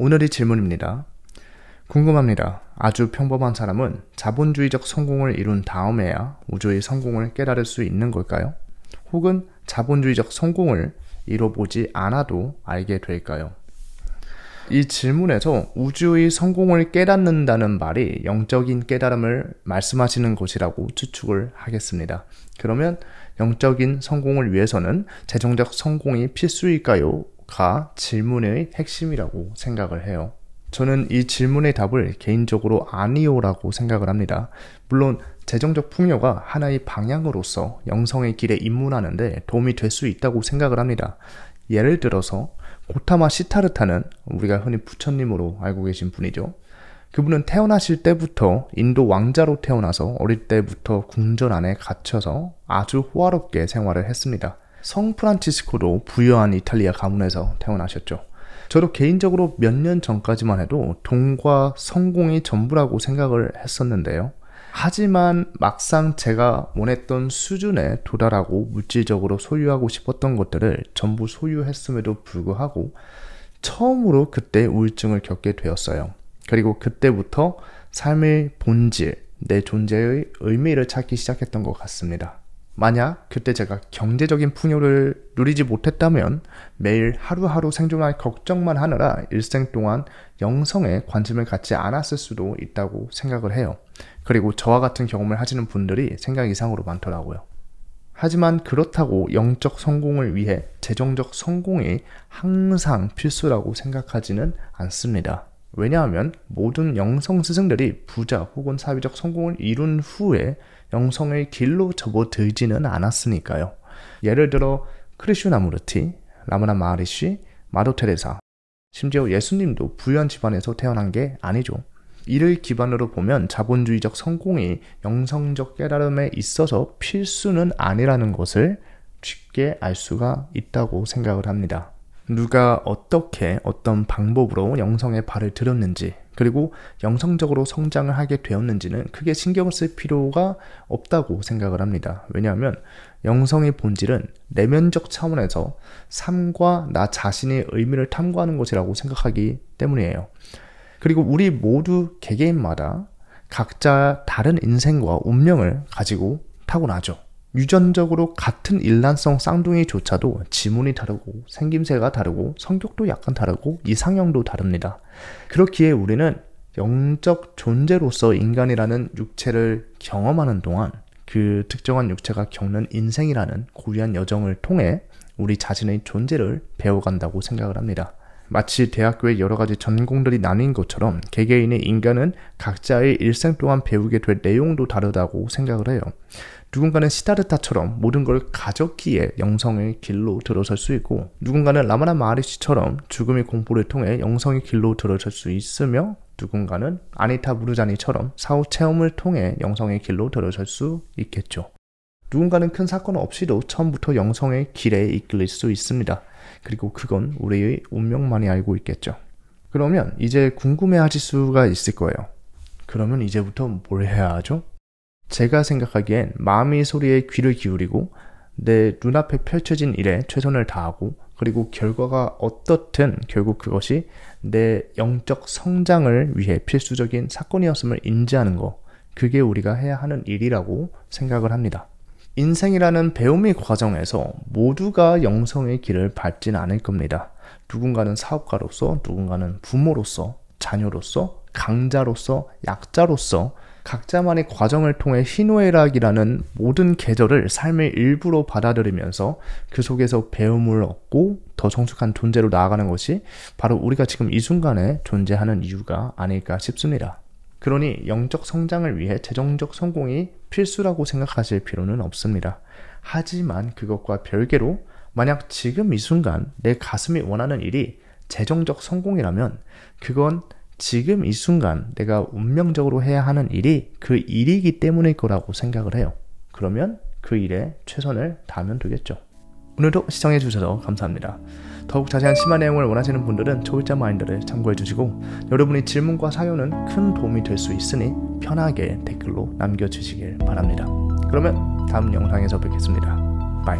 오늘의 질문입니다. 궁금합니다. 아주 평범한 사람은 자본주의적 성공을 이룬 다음에야 우주의 성공을 깨달을 수 있는 걸까요? 혹은 자본주의적 성공을 이뤄보지 않아도 알게 될까요? 이 질문에서 우주의 성공을 깨닫는다는 말이 영적인 깨달음을 말씀하시는 것이라고 추측을 하겠습니다. 그러면 영적인 성공을 위해서는 재정적 성공이 필수일까요? 가 질문의 핵심이라고 생각을 해요. 저는 이 질문의 답을 개인적으로 아니오라고 생각을 합니다. 물론 재정적 풍요가 하나의 방향으로서 영성의 길에 입문하는데 도움이 될 수 있다고 생각을 합니다. 예를 들어서 고타마 시타르타는 우리가 흔히 부처님으로 알고 계신 분이죠. 그분은 태어나실 때부터 인도 왕자로 태어나서 어릴 때부터 궁전 안에 갇혀서 아주 호화롭게 생활을 했습니다. 성프란치스코로 부유한 이탈리아 가문에서 태어나셨죠. 저도 개인적으로 몇 년 전까지만 해도 돈과 성공이 전부라고 생각을 했었는데요. 하지만 막상 제가 원했던 수준에 도달하고 물질적으로 소유하고 싶었던 것들을 전부 소유했음에도 불구하고 처음으로 그때 우울증을 겪게 되었어요. 그리고 그때부터 삶의 본질, 내 존재의 의미를 찾기 시작했던 것 같습니다. 만약 그때 제가 경제적인 풍요를 누리지 못했다면 매일 하루하루 생존할 걱정만 하느라 일생 동안 영성에 관심을 갖지 않았을 수도 있다고 생각을 해요. 그리고 저와 같은 경험을 하시는 분들이 생각 이상으로 많더라고요. 하지만 그렇다고 영적 성공을 위해 재정적 성공이 항상 필수라고 생각하지는 않습니다. 왜냐하면 모든 영성 스승들이 부자 혹은 사회적 성공을 이룬 후에 영성을 길로 접어들지는 않았으니까요. 예를 들어 크리슈나무르티, 라무나 마하리시, 마도 테레사, 심지어 예수님도 부유한 집안에서 태어난 게 아니죠. 이를 기반으로 보면 자본주의적 성공이 영성적 깨달음에 있어서 필수는 아니라는 것을 쉽게 알 수가 있다고 생각을 합니다. 누가 어떻게 어떤 방법으로 영성의 발을 들였는지 그리고 영성적으로 성장을 하게 되었는지는 크게 신경을 쓸 필요가 없다고 생각을 합니다. 왜냐하면 영성의 본질은 내면적 차원에서 삶과 나 자신의 의미를 탐구하는 것이라고 생각하기 때문이에요. 그리고 우리 모두 개개인마다 각자 다른 인생과 운명을 가지고 타고나죠. 유전적으로 같은 일란성 쌍둥이조차도 지문이 다르고 생김새가 다르고 성격도 약간 다르고 이상형도 다릅니다. 그렇기에 우리는 영적 존재로서 인간이라는 육체를 경험하는 동안 그 특정한 육체가 겪는 인생이라는 고유한 여정을 통해 우리 자신의 존재를 배워간다고 생각을 합니다. 마치 대학교의 여러 가지 전공들이 나뉜 것처럼 개개인의 인간은 각자의 일생 동안 배우게 될 내용도 다르다고 생각을 해요. 누군가는 시다르타처럼 모든 걸 가졌기에 영성의 길로 들어설 수 있고 누군가는 라마나 마하리시처럼 죽음의 공포를 통해 영성의 길로 들어설 수 있으며 누군가는 아니타 부르자니처럼 사후 체험을 통해 영성의 길로 들어설 수 있겠죠. 누군가는 큰 사건 없이도 처음부터 영성의 길에 이끌릴 수 있습니다. 그리고 그건 우리의 운명만이 알고 있겠죠. 그러면 이제 궁금해 하실 수가 있을 거예요. 그러면 이제부터 뭘 해야 하죠? 제가 생각하기엔 마음의 소리에 귀를 기울이고 내 눈앞에 펼쳐진 일에 최선을 다하고 그리고 결과가 어떻든 결국 그것이 내 영적 성장을 위해 필수적인 사건이었음을 인지하는 거. 그게 우리가 해야 하는 일이라고 생각을 합니다. 인생이라는 배움의 과정에서 모두가 영성의 길을 밟진 않을 겁니다. 누군가는 사업가로서, 누군가는 부모로서, 자녀로서, 강자로서, 약자로서 각자만의 과정을 통해 희노애락이라는 모든 계절을 삶의 일부로 받아들이면서 그 속에서 배움을 얻고 더 성숙한 존재로 나아가는 것이 바로 우리가 지금 이 순간에 존재하는 이유가 아닐까 싶습니다. 그러니 영적 성장을 위해 재정적 성공이 필수라고 생각하실 필요는 없습니다. 하지만 그것과 별개로 만약 지금 이 순간 내 가슴이 원하는 일이 재정적 성공이라면 그건 지금 이 순간 내가 운명적으로 해야 하는 일이 그 일이기 때문일 거라고 생각을 해요. 그러면 그 일에 최선을 다하면 되겠죠. 오늘도 시청해주셔서 감사합니다. 더욱 자세한 심화 내용을 원하시는 분들은 초월자 마인드를 참고해주시고 여러분의 질문과 사연은 큰 도움이 될 수 있으니 편하게 댓글로 남겨주시길 바랍니다. 그러면 다음 영상에서 뵙겠습니다. 바이.